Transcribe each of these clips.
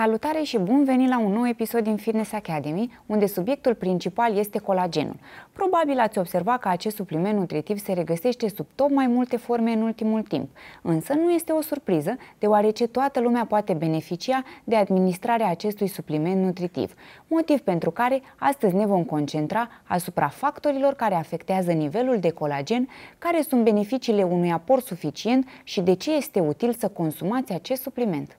Salutare și bun venit la un nou episod din Fitness Academy, unde subiectul principal este colagenul. Probabil ați observat că acest supliment nutritiv se regăsește sub tot mai multe forme în ultimul timp, însă nu este o surpriză, deoarece toată lumea poate beneficia de administrarea acestui supliment nutritiv, motiv pentru care astăzi ne vom concentra asupra factorilor care afectează nivelul de colagen, care sunt beneficiile unui aport suficient și de ce este util să consumați acest supliment.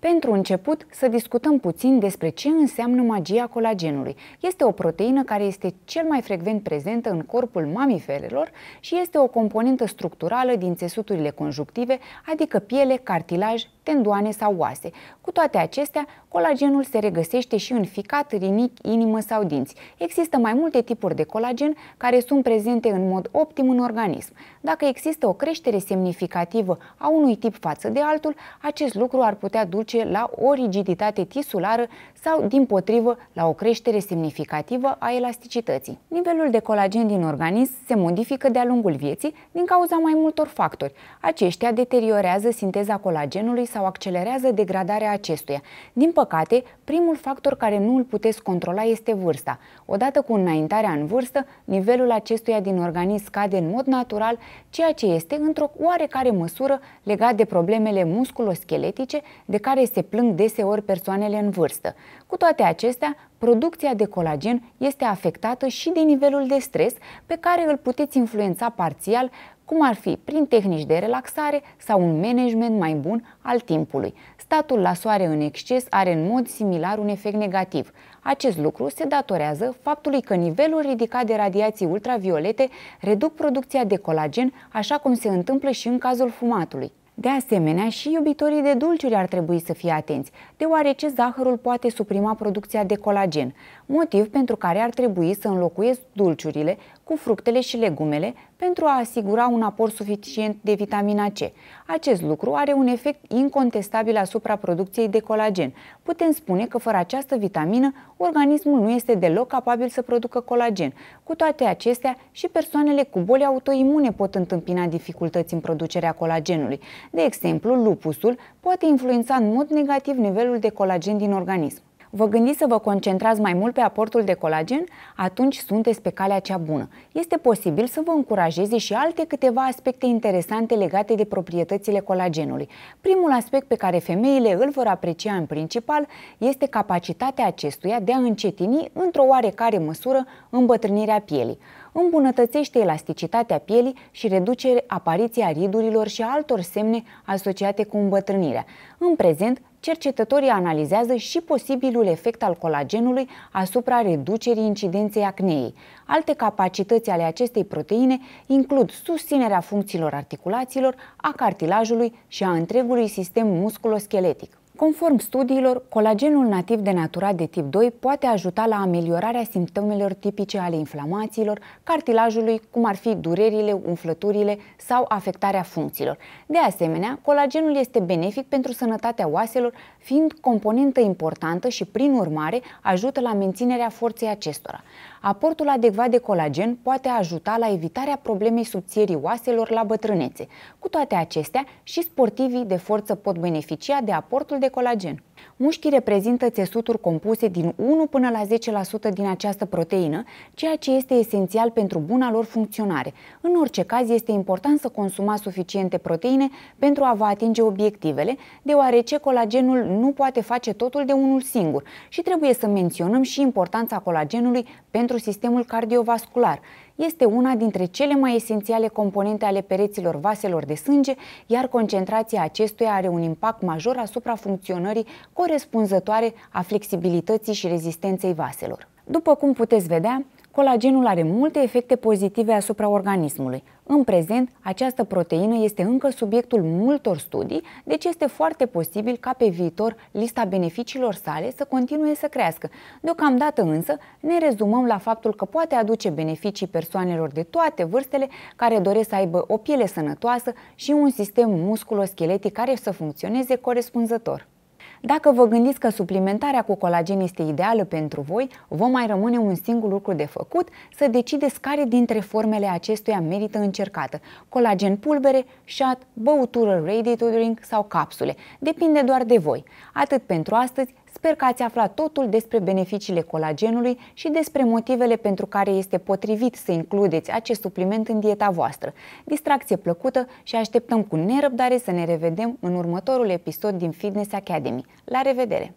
Pentru început, să discutăm puțin despre ce înseamnă magia colagenului. Este o proteină care este cel mai frecvent prezentă în corpul mamiferelor și este o componentă structurală din țesuturile conjunctive, adică piele, cartilaj, tendoane sau oase. Cu toate acestea, colagenul se regăsește și în ficat, rinic, inimă sau dinți. Există mai multe tipuri de colagen care sunt prezente în mod optim în organism. Dacă există o creștere semnificativă a unui tip față de altul, acest lucru ar putea duce la o rigiditate tisulară sau, din potrivă, la o creștere semnificativă a elasticității. Nivelul de colagen din organism se modifică de-a lungul vieții din cauza mai multor factori. Aceștia deteriorează sinteza colagenului sau sau accelerează degradarea acestuia. Din păcate, primul factor care nu îl puteți controla este vârsta. Odată cu înaintarea în vârstă, nivelul acestuia din organism scade în mod natural, ceea ce este, într-o oarecare măsură, legat de problemele musculoscheletice de care se plâng deseori persoanele în vârstă. Cu toate acestea, producția de colagen este afectată și de nivelul de stres pe care îl puteți influența parțial, cum ar fi prin tehnici de relaxare sau un management mai bun al timpului. Statul la soare în exces are în mod similar un efect negativ. Acest lucru se datorează faptului că nivelul ridicat de radiații ultraviolete reduc producția de colagen, așa cum se întâmplă și în cazul fumatului. De asemenea, și iubitorii de dulciuri ar trebui să fie atenți, deoarece zahărul poate suprima producția de colagen, motiv pentru care ar trebui să înlocuiesc dulciurile cu fructele și legumele pentru a asigura un aport suficient de vitamina C. Acest lucru are un efect incontestabil asupra producției de colagen. Putem spune că fără această vitamină, organismul nu este deloc capabil să producă colagen. Cu toate acestea, și persoanele cu boli autoimune pot întâmpina dificultăți în producerea colagenului. De exemplu, lupusul poate influența în mod negativ nivelul de colagen din organism vă gândiți să vă concentrați mai mult pe aportul de colagen, atunci sunteți pe calea cea bună. Este posibil să vă încurajeze și alte câteva aspecte interesante legate de proprietățile colagenului. Primul aspect pe care femeile îl vor aprecia în principal este capacitatea acestuia de a încetini într-o oarecare măsură îmbătrânirea pielii îmbunătățește elasticitatea pielii și reduce apariția ridurilor și altor semne asociate cu îmbătrânirea. În prezent, cercetătorii analizează și posibilul efect al colagenului asupra reducerii incidenței acneei. Alte capacități ale acestei proteine includ susținerea funcțiilor articulațiilor, a cartilajului și a întregului sistem musculoscheletic. Conform studiilor, colagenul nativ denaturat de tip 2 poate ajuta la ameliorarea simptomelor tipice ale inflamațiilor, cartilajului, cum ar fi durerile, umflăturile sau afectarea funcțiilor. De asemenea, colagenul este benefic pentru sănătatea oaselor, fiind componentă importantă și, prin urmare, ajută la menținerea forței acestora. Aportul adecvat de colagen poate ajuta la evitarea problemei subțierii oaselor la bătrânețe. Cu toate acestea, și sportivii de forță pot beneficia de aportul de de colagen. Mușchii reprezintă țesuturi compuse din 1 până la 10% din această proteină, ceea ce este esențial pentru buna lor funcționare. În orice caz, este important să consumați suficiente proteine pentru a vă atinge obiectivele, deoarece colagenul nu poate face totul de unul singur și trebuie să menționăm și importanța colagenului pentru sistemul cardiovascular. Este una dintre cele mai esențiale componente ale pereților vaselor de sânge, iar concentrația acestuia are un impact major asupra funcționării corespunzătoare a flexibilității și rezistenței vaselor. După cum puteți vedea, colagenul are multe efecte pozitive asupra organismului. În prezent, această proteină este încă subiectul multor studii, deci este foarte posibil ca pe viitor lista beneficiilor sale să continue să crească. Deocamdată însă ne rezumăm la faptul că poate aduce beneficii persoanelor de toate vârstele care doresc să aibă o piele sănătoasă și un sistem musculoscheletic care să funcționeze corespunzător. Dacă vă gândiți că suplimentarea cu colagen este ideală pentru voi, vă mai rămâne un singur lucru de făcut, să decideți care dintre formele acestuia merită încercată, colagen pulbere, shot, băutură ready to drink sau capsule. Depinde doar de voi. Atât pentru astăzi, Sper că ați aflat totul despre beneficiile colagenului și despre motivele pentru care este potrivit să includeți acest supliment în dieta voastră. Distracție plăcută și așteptăm cu nerăbdare să ne revedem în următorul episod din Fitness Academy. La revedere!